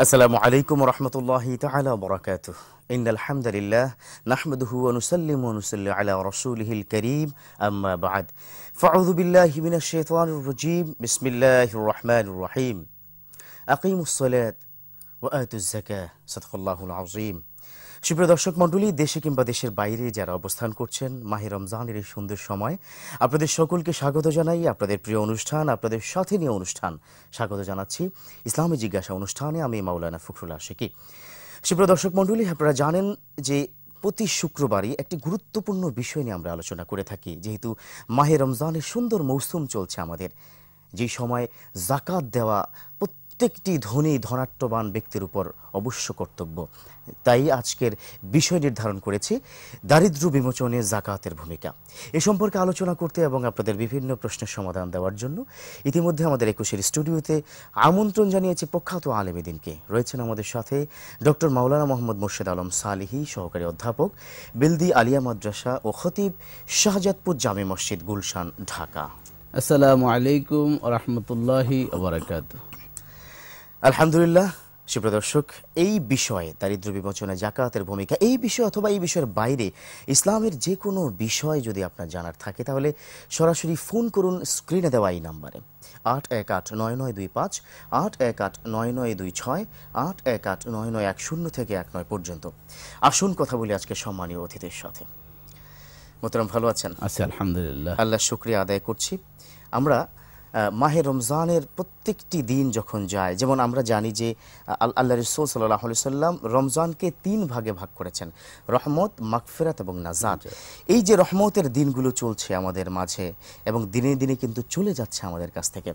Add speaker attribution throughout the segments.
Speaker 1: السلام عليكم ورحمة الله تعالى وبركاته إن الحمد لله نحمده ونسلم ونسلي على رسوله الكريم أما بعد فأعوذ بالله من الشيطان الرجيم بسم الله الرحمن الرحيم أقيموا الصلاة وآتوا الزكاة صدق الله العظيم সুপ্রিয় দর্শক মণ্ডলী দেশে কিংবা দেশের বাইরে যারা অবস্থান করছেন মাহে রমজানের এই সুন্দর সময় আপনাদের সকলকে স্বাগত জানাই আপনাদের প্রিয় অনুষ্ঠান আপনাদের সাথে নিয়ে অনুষ্ঠান স্বাগত জানাচ্ছি ইসলামী জিজ্ঞাসা অনুষ্ঠানে আমি মাওলানা ফখরুল আশিকি সুপ্রিয় দর্শক মন্ডলী আপনারা জানেন যে প্রতি শুক্রবারই একটি গুরুত্বপূর্ণ বিষয় নিয়ে আমরা আলোচনা করে থাকি যেহেতু মাহে রমজানের সুন্দর মৌসুম চলছে আমাদের যে সময় জাকাত দেওয়া প্রত্যেকটি ধনী ধনাট্যবান ব্যক্তির উপর অবশ্য কর্তব্য তাই আজকের বিষয় নির্ধারণ করেছি দারিদ্র বিমোচনে জাকাতের ভূমিকা এ সম্পর্কে আলোচনা করতে এবং আপনাদের বিভিন্ন প্রশ্নের সমাধান দেওয়ার জন্য ইতিমধ্যে আমাদের একুশের স্টুডিওতে আমন্ত্রণ জানিয়েছে প্রখ্যাত আলেমিদিনকে রয়েছেন আমাদের সাথে ডক্টর মাওলানা মোহাম্মদ মোর্শেদ আলম সালিহি সহকারী অধ্যাপক বিলদি আলিয়া মাদ্রাসা ও খতিব শাহজাদপুর জামে মসজিদ গুলশান ঢাকা আসসালামু আলাইকুম রহমতুল্লাহ ওবরাকাতুহ আলহামদুলিল্লাহ সুপ্রদর্শক এই বিষয়ে দারিদ্র বিমোচনে জাকাতের ভূমিকা এই বিষয় অথবা এই বিষয়ের বাইরে ইসলামের যে কোনো বিষয় যদি আপনার জানার থাকে তাহলে সরাসরি ফোন করুন স্ক্রিনে দেওয়া এই নাম্বারে আট এক আট নয় নয় দুই পাঁচ আট এক আট নয় নয় দুই ছয় আট এক আট নয় নয় এক শূন্য থেকে এক নয় পর্যন্ত আসুন কথা বলি আজকে সম্মানীয় অতিথির সাথে মোতরাম ভালো আছেন আচ্ছা আলহামদুলিল্লাহ আল্লাহ শুক্রিয়া আদায় করছি আমরা মাহে রমজানের প্রত্যেকটি দিন যখন যায় যেমন আমরা জানি যে আল্লাহ রসুল সাল্লাহ সাল্লাম রমজানকে তিন ভাগে ভাগ করেছেন রহমত মাকফেরাত এবং নাজাদ এই যে রহমতের দিনগুলো চলছে আমাদের মাঝে এবং দিনে দিনে কিন্তু চলে যাচ্ছে আমাদের কাছ থেকে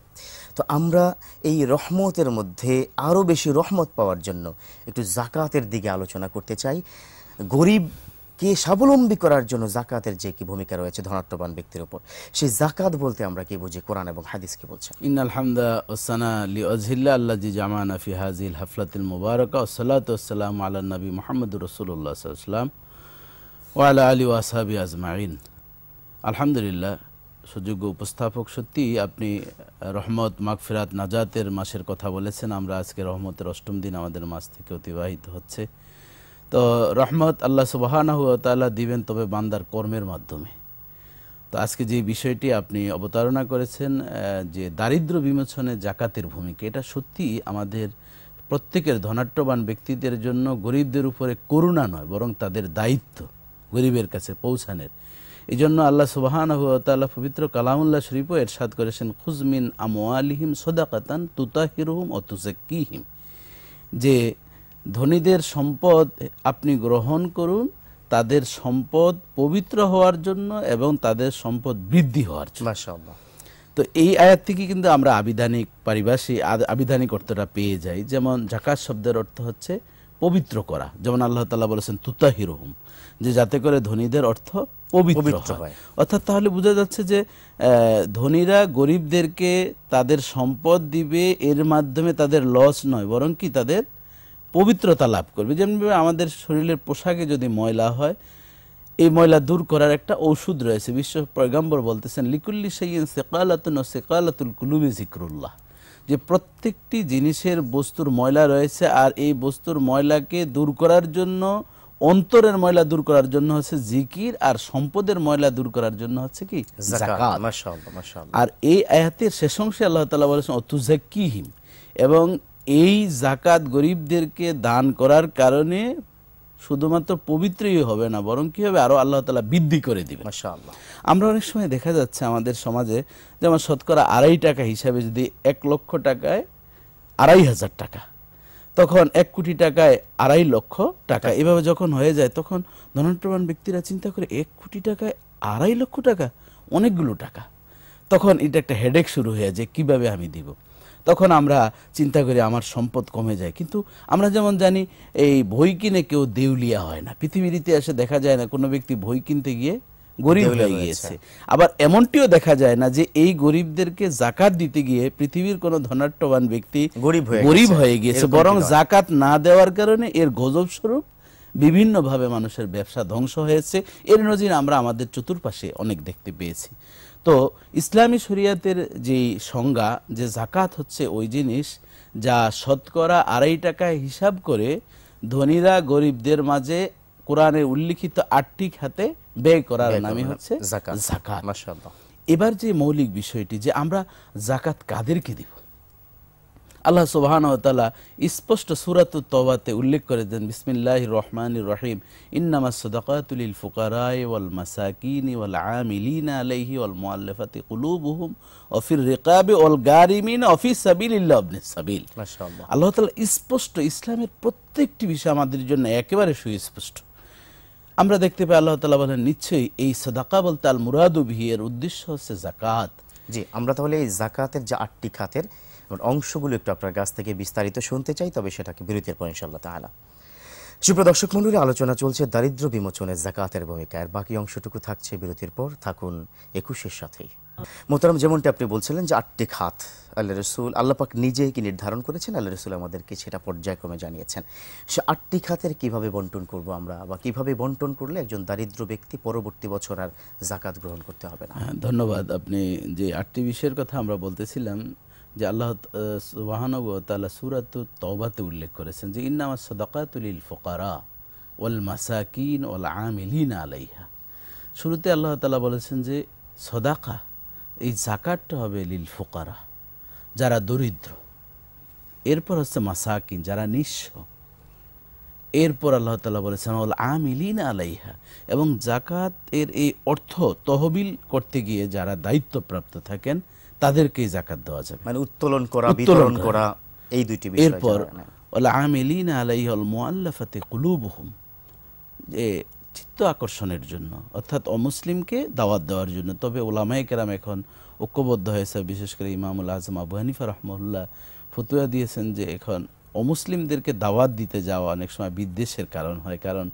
Speaker 1: তো আমরা এই রহমতের মধ্যে আরও বেশি রহমত পাওয়ার জন্য একটু জাকাতের দিকে আলোচনা করতে চাই গরিব কে স্বাবলম্বী করার জন্য জাকাতের যে কি ভূমিকা রয়েছে ধনাত্মবান ব্যক্তির উপর সেই জাকাত বলতে আমরা কি বুঝি কোরআন এবং হাদিসকে কি বলছে
Speaker 2: ইনালহামদা ওসানা লি অজিল্লা আল্লাহ জি জামান আফি হাজিল হাফলাতিল মুবারকা ওসালাতাম আল্লাহ নবী মোহাম্মদ রসুল্লাহ সাল্লাম ওয়ালা আলী ওয়াসাবি আজমাইন আলহামদুলিল্লাহ সুযোগ্য উপস্থাপক সত্যি আপনি রহমত মাগফিরাত নাজাতের মাসের কথা বলেছেন আমরা আজকে রহমতের অষ্টম দিন আমাদের মাস থেকে অতিবাহিত হচ্ছে তো রহমত আল্লাহ সুবাহানাহু তাল্লাহ দিবেন তবে বান্দার কর্মের মাধ্যমে তো আজকে যে বিষয়টি আপনি অবতারণা করেছেন যে দারিদ্র বিমোচনে জাকাতের ভূমিকা এটা সত্যি আমাদের প্রত্যেকের ধনাট্যবান ব্যক্তিদের জন্য গরিবদের উপরে করুণা নয় বরং তাদের দায়িত্ব গরিবের কাছে পৌঁছানোর এই জন্য আল্লাহ সুবাহান তাল্লাহ পবিত্র কালামুল্লাহ শরীফও এরশাদ করেছেন খুজমিন আমোয়ালিহিম সদাকাতান তুতাহিরুম ও কিহিম যে ধনীদের সম্পদ আপনি গ্রহণ করুন তাদের সম্পদ পবিত্র হওয়ার জন্য এবং তাদের সম্পদ বৃদ্ধি হওয়ার জন্য তো এই আয়াত থেকে কিন্তু আমরা আবিধানিক পারিভাষিক আবিধানিক অর্থটা পেয়ে যাই যেমন জাকাত শব্দের অর্থ হচ্ছে পবিত্র করা যেমন আল্লাহ তাল্লাহ বলেছেন তুতাহিরহুম যে যাতে করে ধনীদের অর্থ পবিত্র হয় অর্থাৎ তাহলে বোঝা যাচ্ছে যে ধনীরা গরিবদেরকে তাদের সম্পদ দিবে এর মাধ্যমে তাদের লস নয় বরং কি তাদের পবিত্রতা লাভ করবে যেমনিভাবে আমাদের শরীরের পোশাকে যদি ময়লা হয় এই ময়লা দূর করার একটা ঔষধ রয়েছে বিশ্ব পয়গাম্বর বলতেছেন লিকুল্লি সাইয়েন সেকালাতুন ও সেকালাতুল কুলুবি জিক্রুল্লাহ যে প্রত্যেকটি জিনিসের বস্তুর ময়লা রয়েছে আর এই বস্তুর ময়লাকে দূর করার জন্য অন্তরের ময়লা দূর করার জন্য হচ্ছে জিকির আর সম্পদের ময়লা দূর করার জন্য হচ্ছে কি আর এই আয়াতের শেষ অংশে আল্লাহ তালা বলেছেন অতুজাকিহিম এবং এই জাকাত গরিবদেরকে দান করার কারণে শুধুমাত্র পবিত্রই হবে না বরং কি হবে আরও আল্লাহ তালা বৃদ্ধি করে দিবে আমরা অনেক সময় দেখা যাচ্ছে আমাদের সমাজে যেমন শতকরা আড়াই টাকা হিসাবে যদি এক লক্ষ টাকায় আড়াই হাজার টাকা তখন এক কোটি টাকায় আড়াই লক্ষ টাকা এভাবে যখন হয়ে যায় তখন ধনাট্যবান ব্যক্তিরা চিন্তা করে এক কোটি টাকায় আড়াই লক্ষ টাকা অনেকগুলো টাকা তখন এটা একটা হেডেক শুরু হয়ে যায় কিভাবে আমি দিব তখন আমরা চিন্তা করি আমার সম্পদ কমে যায় কিন্তু আমরা যেমন জানি এই বই কিনে কেউ দেউলিয়া হয় না পৃথিবীর ইতিহাসে দেখা যায় না কোনো ব্যক্তি বই কিনতে গিয়ে গরিব হয়ে গিয়েছে আবার এমনটিও দেখা যায় না যে এই গরিবদেরকে জাকাত দিতে গিয়ে পৃথিবীর কোনো ধনাট্যবান ব্যক্তি গরিব হয়ে গরিব হয়ে গিয়েছে বরং জাকাত না দেওয়ার কারণে এর গজব স্বরূপ বিভিন্নভাবে মানুষের ব্যবসা ধ্বংস হয়েছে এর নজির আমরা আমাদের চতুর্পাশে অনেক দেখতে পেয়েছি তো ইসলামী শরিয়াতের যে সংজ্ঞা যে জাকাত হচ্ছে ওই জিনিস যা শতকরা আড়াই টাকায় হিসাব করে ধনীরা গরিবদের মাঝে কোরআনে উল্লিখিত আটটি খাতে ব্যয় করার নামই হচ্ছে এবার যে মৌলিক বিষয়টি যে আমরা জাকাত কাদেরকে দিব আল্লাহ সুবাহানতালা স্পষ্ট সুরাত তবাতে উল্লেখ করে দেন বিসমিল্লাহ রহমান রহিম ইন্নামা সদাকাতুল ফুকারায় ওয়াল মাসাকিন ওয়াল আমিলিন আলাইহি ওয়াল মুআল্লাফাতি কুলুবুহুম অফির রিকাবে ওয়াল গারিমিন অফি সাবিলিল্লাহ ইবনে সাবিল আল্লাহ তাআলা স্পষ্ট ইসলামের প্রত্যেকটি বিষয় আমাদের জন্য একেবারে সুস্পষ্ট আমরা দেখতে পাই আল্লাহ তালা বলেন নিশ্চয়ই এই সদাকা বলতে আল মুরাদু বিহি উদ্দেশ্য হচ্ছে জাকাত জি আমরা তাহলে এই জাকাতের যে আটটি খাতের এবং
Speaker 1: অংশগুলো একটু আপনার কাছ থেকে বিস্তারিত শুনতে চাই তবে সেটাকে বিরতির পর ইনশাল্লাহ তাহলে সুপ্রদর্শক মন্ডলী আলোচনা চলছে দারিদ্র বিমোচনে জাকাতের ভূমিকা এর বাকি অংশটুকু থাকছে বিরতির পর থাকুন একুশের সাথেই মোতারাম যেমনটি আপনি বলছিলেন যে আটটি খাত আল্লাহ রসুল আল্লাপাক নিজেই কি নির্ধারণ করেছেন আল্লাহ রসুল আমাদেরকে সেটা পর্যায়ক্রমে জানিয়েছেন সে আটটি খাতের কিভাবে বন্টন
Speaker 2: করব আমরা বা কিভাবে বন্টন করলে একজন দারিদ্র ব্যক্তি পরবর্তী বছর আর জাকাত গ্রহণ করতে হবে না হ্যাঁ, ধন্যবাদ আপনি যে আটটি বিষয়ের কথা আমরা বলতেছিলাম যে আল্লাহ ওয়াহানব তালা সুরাত তবাতে উল্লেখ করেছেন যে ইন্নামা সদাকাতুল ফকারা ওল মাসাকিন ওল আমিলিন আলাইহা শুরুতে আল্লাহ তালা বলেছেন যে সদাকা এই জাকাতটা হবে লিল ফোকারা যারা দরিদ্র এরপর হচ্ছে মাসাকিন যারা নিঃস্ব এরপর আল্লাহ তালা বলেছেন ওল আমিলিন আলাইহা এবং জাকাত এর এই অর্থ তহবিল করতে গিয়ে যারা দায়িত্বপ্রাপ্ত থাকেন তাদেরকেই জাকাত দেওয়া যাবে মানে উত্তোলন করা বিতরণ করা এই দুইটি বিষয় এরপর ওলা আমিলিন আলাইহল মুআল্লাফাতি কুলুবহুম যে চিত্ত আকর্ষণের জন্য অর্থাৎ অমুসলিমকে দাওয়াত দেওয়ার জন্য তবে ওলামাই কেরাম এখন ঐক্যবদ্ধ হয়েছে বিশেষ করে ইমামুল আজম আবু হানিফা রহমুল্লাহ ফতুয়া দিয়েছেন যে এখন অমুসলিমদেরকে দাওয়াত দিতে যাওয়া অনেক সময় বিদ্বেষের কারণ হয় কারণ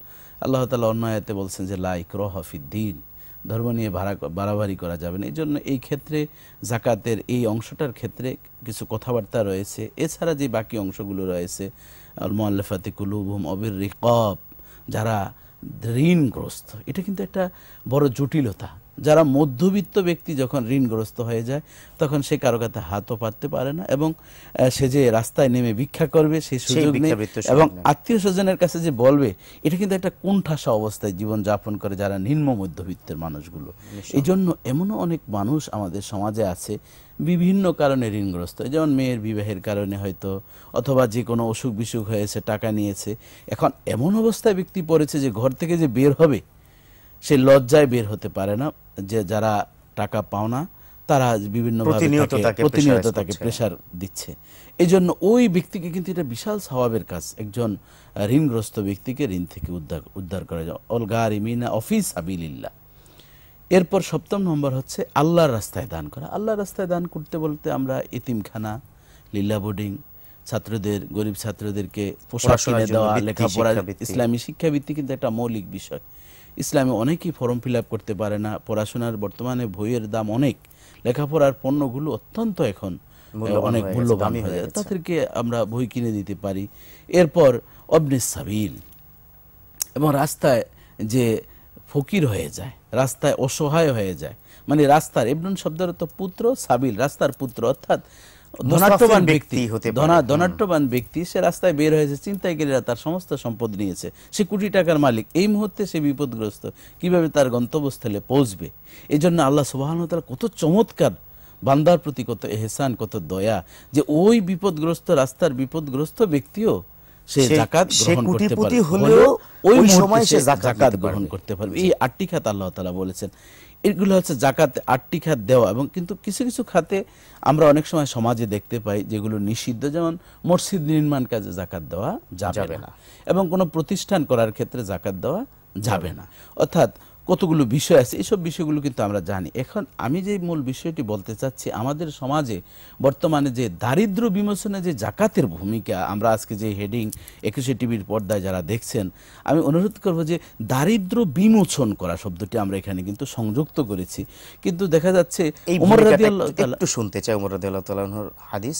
Speaker 2: আল্লাহ তালা অন্য আয়াতে বলছেন যে লাইক রহফিদ্দিন ধর্ম নিয়ে ভাড়া বাড়াবাড়ি করা যাবে না এই জন্য এই ক্ষেত্রে জাকাতের এই অংশটার ক্ষেত্রে কিছু কথাবার্তা রয়েছে এছাড়া যে বাকি অংশগুলো রয়েছে মোয়াল্লাফাতে কুলুবুম অবির রিকব যারা ঋণগ্রস্ত এটা কিন্তু একটা বড় জটিলতা যারা মধ্যবিত্ত ব্যক্তি যখন ঋণগ্রস্ত হয়ে যায় তখন সে কারো কাছে হাতও পারতে পারে না এবং সে যে রাস্তায় নেমে ভিক্ষা করবে সেই সুযোগ নেই এবং আত্মীয় স্বজনের কাছে যে বলবে এটা কিন্তু একটা কুণ্ঠাসা অবস্থায় জীবন যাপন করে যারা নিম্ন মধ্যবিত্তের মানুষগুলো এই জন্য এমনও অনেক মানুষ আমাদের সমাজে আছে বিভিন্ন কারণে ঋণগ্রস্ত যেমন মেয়ের বিবাহের কারণে হয়তো অথবা যে কোনো অসুখ বিসুখ হয়েছে টাকা নিয়েছে এখন এমন অবস্থায় ব্যক্তি পড়েছে যে ঘর থেকে যে বের হবে সেই লজ্জায় বের হতে পারে না যে যারা টাকা পাও না তারা বিভিন্ন প্রতিনিয়ত তাকে প্রেশার দিচ্ছে এই জন্য ওই ব্যক্তিকে কিন্তু এটা বিশাল স্বভাবের কাজ একজন ঋণগ্রস্ত ব্যক্তিকে ঋণ থেকে উদ্ধার উদ্ধার করা যায় অলগা ইমিনা অফিস আবিল্লা এরপর সপ্তম নম্বর হচ্ছে আল্লাহর রাস্তায় দান করা আল্লাহর রাস্তায় দান করতে বলতে আমরা ইতিমখানা লীলা বোর্ডিং ছাত্রদের গরিব ছাত্রদেরকে পোশাক কিনে দেওয়া লেখাপড়া ইসলামী শিক্ষাবৃত্তি কিন্তু একটা মৌলিক বিষয় ইসলামে অনেকেই ফর্ম ফিল করতে পারে না পড়াশোনার বর্তমানে বইয়ের দাম অনেক লেখাপড়ার পণ্যগুলো অত্যন্ত এখন অনেক মূল্যবান হয়ে যায় তাদেরকে আমরা বই কিনে দিতে পারি এরপর অবনিসাবিল এবং রাস্তায় যে ফকির হয়ে যায় রাস্তায় অসহায় হয়ে যায় মানে রাস্তার এবনুন শব্দের তো পুত্র সাবিল রাস্তার পুত্র অর্থাৎ
Speaker 1: ধনাট্যবান ব্যক্তি
Speaker 2: হতে ধনাট্যবান ব্যক্তি সে রাস্তায় বের হয়েছে তার সমস্ত সম্পদ নিয়েছে সে কোটি টাকার মালিক এই মুহূর্তে সে বিপদগ্রস্ত কিভাবে তার গন্তব্যস্থলে পৌঁছবে এই জন্য আল্লাহ কত চমৎকার বান্দার প্রতি কত এহসান কত দয়া যে ওই বিপদগ্রস্ত রাস্তার বিপদগ্রস্ত ব্যক্তিও সে জাকাত গ্রহণ করতে ওই সময় সে জাকাত গ্রহণ করতে পারবে এই আটটি খাত আল্লাহ তালা বলেছেন এগুলো হচ্ছে জাকাতে আটটি খাত দেওয়া এবং কিন্তু কিছু কিছু খাতে আমরা অনেক সময় সমাজে দেখতে পাই যেগুলো নিষিদ্ধ যেমন মসজিদ নির্মাণ কাজে জাকাত দেওয়া যাবে না এবং কোনো প্রতিষ্ঠান করার ক্ষেত্রে জাকাত দেওয়া যাবে না অর্থাৎ কতগুলো বিষয় আছে এসব বিষয়গুলো কিন্তু আমরা জানি এখন আমি যে মূল বিষয়টি বলতে চাচ্ছি আমাদের সমাজে বর্তমানে যে দারিদ্র বিমোচনে যে জাকাতের ভূমিকা আমরা আজকে যে হেডিং একুশে টিভির পর্দায় যারা দেখছেন আমি অনুরোধ করব যে দারিদ্র বিমোচন করা শব্দটি আমরা এখানে কিন্তু সংযুক্ত করেছি কিন্তু দেখা যাচ্ছে উমর একটু শুনতে চাই উমর রাদিয়াল্লাহ হাদিস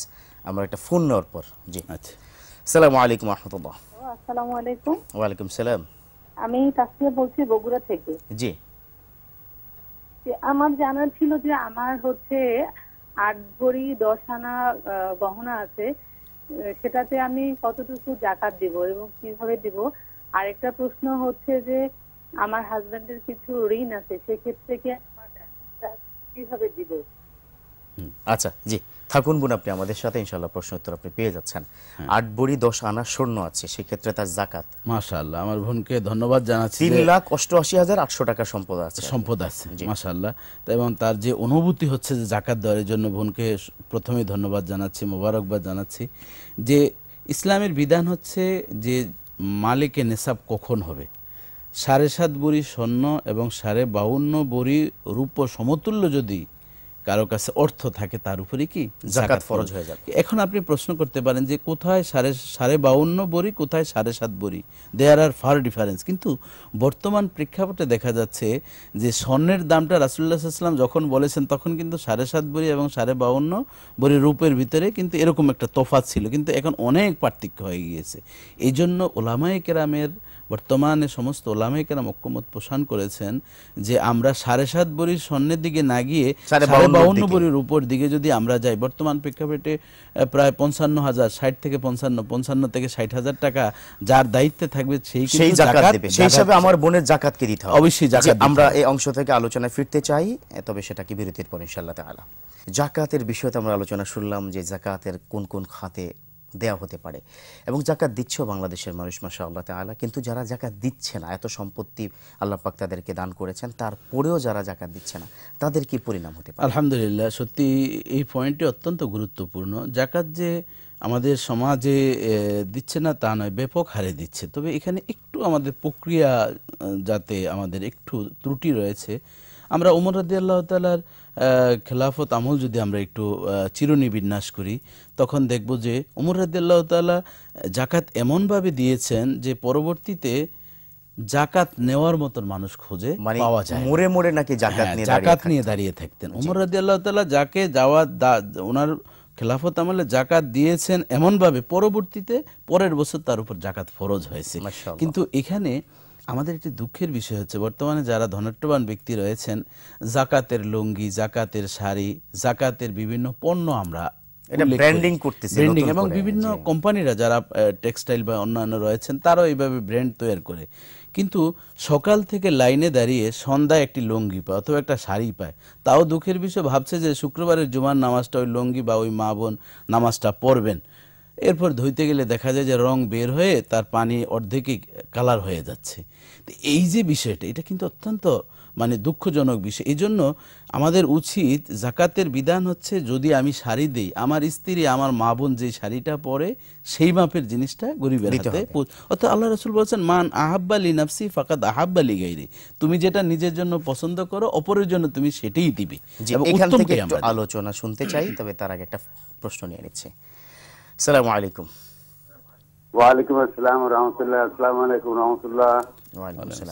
Speaker 2: আমরা
Speaker 1: একটা ফোন নেওয়ার পর জি আচ্ছা আসসালামু আলাইকুম আহমতুল্লাহ আসসালামু আলাইকুম ওয়ালাইকুম সালাম আমি তাসফিয়া বলছি বগুড়া থেকে জি আমার জানার ছিল যে আমার হচ্ছে আট ভরি দশ আনা গহনা আছে সেটাতে আমি কতটুকু জাকাত দিব এবং কিভাবে দিব আরেকটা প্রশ্ন হচ্ছে যে আমার হাজবেন্ডের কিছু ঋণ আছে সেক্ষেত্রে কি কিভাবে দিব আচ্ছা জি থাকুন বোন আপনি আমাদের সাথে ইনশাল্লাহ প্রশ্ন উত্তর আপনি পেয়ে যাচ্ছেন হ্যাঁ। আট বড়ি দশ আনা স্বর্ণ আছে সেক্ষেত্রে তার জাকাত মাশাল্লাহ আমার
Speaker 2: বোনকে ধন্যবাদ জানাচ্ছি তিন লাখ অষ্টআশি হাজার আটশো টাকা সম্পদ আছে সম্পদ আছে মাশাল্লাহ এবং তার যে অনুভূতি হচ্ছে যে জাকাত দেওয়ার জন্য বোনকে প্রথমে ধন্যবাদ জানাচ্ছি মোবারকবাদ জানাচ্ছি যে ইসলামের বিধান হচ্ছে যে মালিকে নেশাব কখন হবে সাড়ে সাত বড়ি স্বর্ণ এবং সাড়ে বাউন্ন বড়ি রূপ সমতুল্য যদি কারো কাছে অর্থ থাকে তার উপরে কি জাকাত ফরজ হয়ে যাবে এখন আপনি প্রশ্ন করতে পারেন যে কোথায় সাড়ে সাড়ে বাউন্ন বড়ি কোথায় সাড়ে সাত বড়ি দেয়ার আর ফার ডিফারেন্স কিন্তু বর্তমান প্রেক্ষাপটে দেখা যাচ্ছে যে স্বর্ণের দামটা রাসুল্লাহাম যখন বলেছেন তখন কিন্তু সাড়ে সাত বড়ি এবং সাড়ে বাউন্ন বড়ি রূপের ভিতরে কিন্তু এরকম একটা তফাত ছিল কিন্তু এখন অনেক পার্থক্য হয়ে গিয়েছে এই জন্য ওলামায় কেরামের বর্তমানে সমস্ত ওলামাইকেরাম ঐক্যমত পোষণ করেছেন যে আমরা সাড়ে সাত বড়ির স্বর্ণের দিকে না গিয়ে সাড়ে বাউন্ন বরির উপর দিকে যদি আমরা যাই বর্তমান প্রেক্ষাপটে প্রায় পঞ্চান্ন হাজার ষাট থেকে পঞ্চান্ন পঞ্চান্ন থেকে ষাট হাজার টাকা যার দায়িত্বে থাকবে সেই সেই জাকাত দেবে সেই হিসাবে আমার বোনের
Speaker 1: জাকাতকে দিতে হবে অবশ্যই জাকাত আমরা
Speaker 2: এই অংশ থেকে আলোচনায় ফিরতে চাই
Speaker 1: তবে সেটা কি বিরতির পর ইনশাআল্লাহ তাআলা জাকাতের বিষয়ে আমরা আলোচনা শুনলাম যে জাকাতের কোন কোন খাতে দেয়া হতে পারে এবং জাকাত দিচ্ছেও বাংলাদেশের মানুষ মাসা আল্লাহ তালা কিন্তু যারা জাকাত দিচ্ছে না এত সম্পত্তি আল্লাহ পাক তাদেরকে দান করেছেন তারপরেও যারা জাকাত দিচ্ছে না তাদের
Speaker 2: কি পরিণাম হতে পারে আলহামদুলিল্লাহ সত্যি এই পয়েন্টটি অত্যন্ত গুরুত্বপূর্ণ জাকাত যে আমাদের সমাজে দিচ্ছে না তা নয় ব্যাপক হারে দিচ্ছে তবে এখানে একটু আমাদের প্রক্রিয়া যাতে আমাদের একটু ত্রুটি রয়েছে আমরা উমর রদি আল্লাহ তালার খেলাফত আমল যদি আমরা একটু চিরণী বিন্যাস করি তখন দেখব যে উমর রাদিল্লাহ তালা জাকাত এমনভাবে দিয়েছেন যে পরবর্তীতে জাকাত নেওয়ার মতন মানুষ খোঁজে মানে পাওয়া যায় মোড়ে মোড়ে নাকি জাকাত হ্যাঁ, নিয়ে জাকাত নিয়ে দাঁড়িয়ে থাকতেন উমর রাদিয়াল্লাহু তালা যাকে যাওয়া ওনার খেলাফত আমলে জাকাত দিয়েছেন এমনভাবে পরবর্তীতে পরের বছর তার উপর জাকাত ফরজ হয়েছে কিন্তু এখানে আমাদের একটি দুঃখের বিষয় হচ্ছে বর্তমানে যারা ধনাট্যবান ব্যক্তি রয়েছেন জাকাতের লুঙ্গি জাকাতের শাড়ি জাকাতের বিভিন্ন পণ্য আমরা এবং বিভিন্ন কোম্পানিরা যারা টেক্সটাইল বা অন্যান্য রয়েছেন তারাও এইভাবে ব্র্যান্ড তৈরি করে কিন্তু সকাল থেকে লাইনে দাঁড়িয়ে সন্ধ্যায় একটি লুঙ্গি পায় অথবা একটা শাড়ি পায় তাও দুঃখের বিষয় ভাবছে যে শুক্রবারের জুমার নামাজটা ওই লুঙ্গি বা ওই মা বোন নামাজটা পড়বেন এরপর ধুইতে গেলে দেখা যায় যে রং বের হয়ে তার পানি অর্ধেকই কালার হয়ে যাচ্ছে এই যে বিষয়টা এটা কিন্তু অত্যন্ত মানে দুঃখজনক বিষয় এই জন্য আমাদের উচিত জাকাতের বিধান হচ্ছে যদি আমি শাড়ি দিই আমার স্ত্রী আমার মা বোন যে শাড়িটা পরে সেই মাপের জিনিসটা গরিবের হাতে অর্থাৎ আল্লাহ রসুল বলছেন মান আহাব্বা আহাব্বালি নাফসি ফাঁকা আহাব্বা আহাব্বালি গাইরে তুমি যেটা নিজের জন্য পছন্দ করো অপরের জন্য তুমি সেটাই দিবে আলোচনা শুনতে চাই তবে তার আগে একটা প্রশ্ন নিয়ে নিচ্ছে
Speaker 1: সালামু আলাইকুম
Speaker 2: ওয়ালাইকুম আসসালাম রহমতুল্লাহ আসসালামু আলাইকুম রহমতুল্লাহ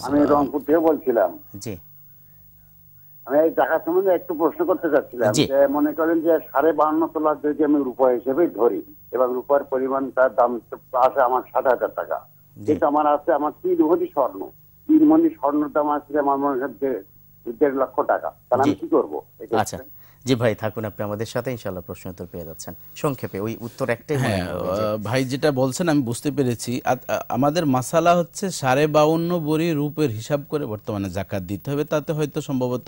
Speaker 2: আমি রংপুর থেকে বলছিলাম জি আমি এই টাকা সম্বন্ধে একটু প্রশ্ন করতে চাচ্ছিলাম যে মনে করেন যে সাড়ে বাহান্ন তোলা যদি আমি রূপা হিসেবে ধরি এবং রূপার পরিমাণ তার দাম আছে আমার ষাট হাজার টাকা যেটা আমার আছে আমার তিন ভরি স্বর্ণ তিন মণি স্বর্ণ দাম আছে আমার মনে হচ্ছে দেড় লক্ষ টাকা তাহলে আমি কি করবো আচ্ছা জি ভাই থাকুন আপনি আমাদের সাথে ইনশাল্লাহ প্রশ্ন উত্তর পেয়ে যাচ্ছেন সংক্ষেপে ওই উত্তর একটাই হ্যাঁ ভাই যেটা বলছেন আমি বুঝতে পেরেছি আমাদের মাসালা হচ্ছে সাড়ে বাউন্ন বড়ি রূপের হিসাব করে বর্তমানে জাকাত দিতে হবে তাতে হয়তো সম্ভবত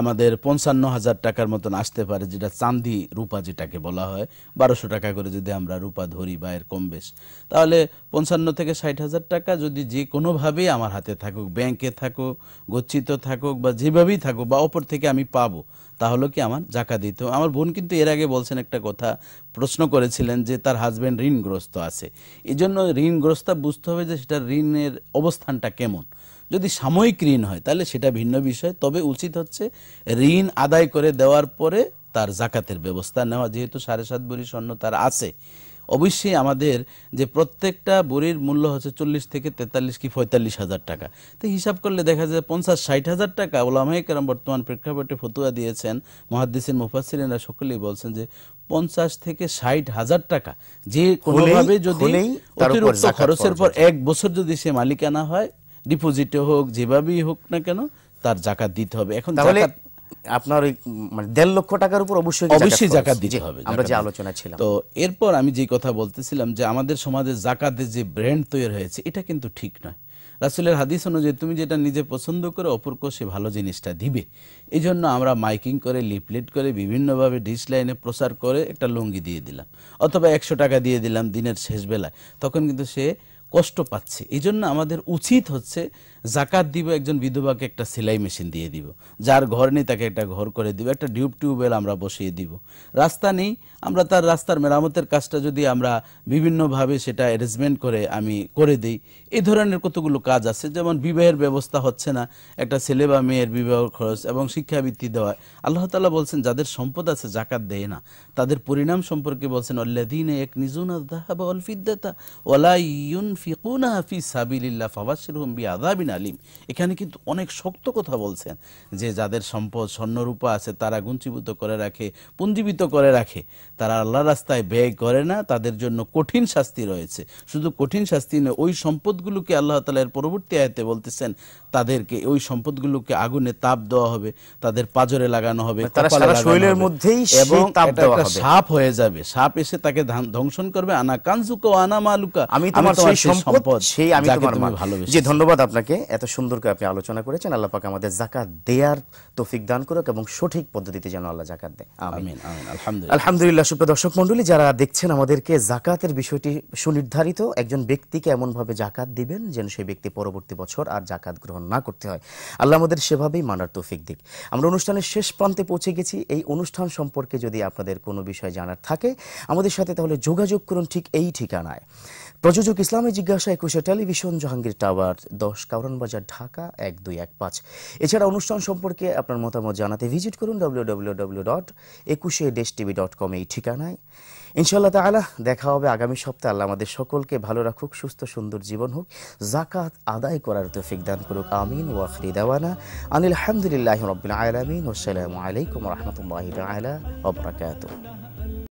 Speaker 2: আমাদের পঞ্চান্ন হাজার টাকার মতন আসতে পারে যেটা চান্দি রূপা যেটাকে বলা হয় বারোশো টাকা করে যদি আমরা রূপা ধরি বা এর কম বেশ তাহলে পঞ্চান্ন থেকে ষাট হাজার টাকা যদি যে কোনোভাবেই আমার হাতে থাকুক ব্যাংকে থাকুক গচ্ছিত থাকুক বা যেভাবেই থাকুক বা ওপর থেকে আমি পাবো তাহলে কি আমার জাকা দিতে আমার বোন কিন্তু এর আগে বলছেন একটা কথা প্রশ্ন করেছিলেন যে তার হাজব্যান্ড ঋণগ্রস্ত আছে এই জন্য ঋণগ্রস্ত বুঝতে হবে যে সেটা ঋণের অবস্থানটা কেমন যদি সাময়িক ঋণ হয় তাহলে সেটা ভিন্ন বিষয় তবে উচিত হচ্ছে ঋণ আদায় করে দেওয়ার পরে তার জাকাতের ব্যবস্থা নেওয়া যেহেতু সাড়ে সাত বড়ি স্বর্ণ তার আছে অবশ্যই আমাদের যে প্রত্যেকটা বড়ির মূল্য হচ্ছে চল্লিশ থেকে তেতাল্লিশ কি পঁয়তাল্লিশ হাজার টাকা তো হিসাব করলে দেখা যায় পঞ্চাশ ষাট হাজার টাকা ওলামাই কেরাম বর্তমান প্রেক্ষাপটে ফতুয়া দিয়েছেন মহাদ্দিসের মুফাসিরেরা সকলেই বলছেন যে পঞ্চাশ থেকে ষাট হাজার টাকা যে কোনোভাবে যদি অতিরিক্ত খরচের পর এক বছর যদি সে মালিকানা হয় ডিপোজিটে হোক যেভাবেই হোক না কেন তার জাকাত দিতে হবে এখন জাকাত আপনার ওই মানে দেড় লক্ষ টাকার উপর অবশ্যই অবশ্যই জাকাত দিতে হবে আমরা যে আলোচনা ছিলাম তো এরপর আমি যে কথা বলতেছিলাম যে আমাদের সমাজে জাকাতের যে ব্র্যান্ড তৈরি হয়েছে এটা কিন্তু ঠিক নয় রাসুলের হাদিস অনুযায়ী তুমি যেটা নিজে পছন্দ করে অপরকে সে ভালো জিনিসটা দিবে এই জন্য আমরা মাইকিং করে লিপলেট করে বিভিন্নভাবে ডিস লাইনে প্রচার করে একটা লুঙ্গি দিয়ে দিলাম অথবা একশো টাকা দিয়ে দিলাম দিনের শেষ বেলায় তখন কিন্তু সে কষ্ট পাচ্ছে এই জন্য আমাদের উচিত হচ্ছে জাকাত দিব একজন বিধবাকে একটা সেলাই মেশিন দিয়ে দিব যার ঘর নেই তাকে একটা ঘর করে দিব একটা ডিউব টিউবওয়েল আমরা বসিয়ে দিব রাস্তা নেই আমরা তার রাস্তার মেরামতের কাজটা যদি আমরা বিভিন্নভাবে সেটা অ্যারেঞ্জমেন্ট করে আমি করে দিই এই ধরনের কতগুলো কাজ আছে যেমন বিবাহের ব্যবস্থা হচ্ছে না একটা ছেলে বা মেয়ের বিবাহ খরচ এবং শিক্ষাবৃত্তি দেওয়া আল্লাহ তালা বলছেন যাদের সম্পদ আছে জাকাত দেয় না তাদের পরিণাম সম্পর্কে বলছেন দিন এক নিজুন ইউনফিকুনা ফি সাবিলিল্লাহ ফাবাসির হুম বি আদাবিন আলিম এখানে কিন্তু অনেক শক্ত কথা বলছেন যে যাদের সম্পদ স্বর্ণরূপা আছে তারা গুঞ্জীভূত করে রাখে পুঞ্জীবিত করে রাখে তারা আল্লাহ রাস্তায় ব্যয় করে না তাদের জন্য কঠিন শাস্তি রয়েছে শুধু কঠিন শাস্তি নয় ওই সম্পদগুলোকে আল্লাহ তালার পরবর্তী আয়তে বলতেছেন তাদেরকে ওই সম্পদগুলোকে আগুনে তাপ দেওয়া হবে তাদের পাজরে লাগানো হবে মানে শরীরের মধ্যেই এবং সাপ হয়ে যাবে সাপ এসে তাকে ধ্বংসন করবে আনা কানজুকা আনা মালুকা আমি তোমার সম্পদ সেই আমি তোমার ধন্যবাদ
Speaker 1: আপনাকে এত সুন্দর করে আপনি আলোচনা করেছেন আল্লাহ পাক আমাদের তৌফিক দান করুক এবং সঠিক পদ্ধতিতে যেন আল্লাহ দেয় আমিন আলহামদুলিল্লাহ সুপ্রিয় দর্শক যারা দেখছেন আমাদেরকে বিষয়টি সুনির্ধারিত একজন ব্যক্তিকে ভাবে জাকাত দিবেন যেন সেই ব্যক্তি পরবর্তী বছর আর জাকাত গ্রহণ না করতে হয় আল্লাহ আমাদের সেভাবেই মানার তৌফিক দিক আমরা অনুষ্ঠানের শেষ প্রান্তে পৌঁছে গেছি এই অনুষ্ঠান সম্পর্কে যদি আপনাদের কোনো বিষয় জানার থাকে আমাদের সাথে তাহলে যোগাযোগ করুন ঠিক এই ঠিকানায় প্রযোজক ইসলামী জিজ্ঞাসা একুশে টেলিভিশন জাহাঙ্গীর টাওয়ার দশ কাউরানবাজার ঢাকা এক দুই এক পাঁচ এছাড়া অনুষ্ঠান সম্পর্কে আপনার মতামত জানাতে ভিজিট করুন W W W dot Ekushey TV dot com এই ঠিকানায় ইনশাল্লাহ তালা দেখা হবে আগামী সপ্তাহে আল্লাহ আমাদের সকলকে ভালো রাখুক সুস্থ সুন্দর জীবন হোক জাকাত আদায় করার তৌফিক দান করুক আমিন আখরি দাওয়ানা আনিল আলহামদুলিল্লাহ রবিন আলমিন আসসালামু আলাইকুম রহমতুল্লাহ তালা অবরাকাত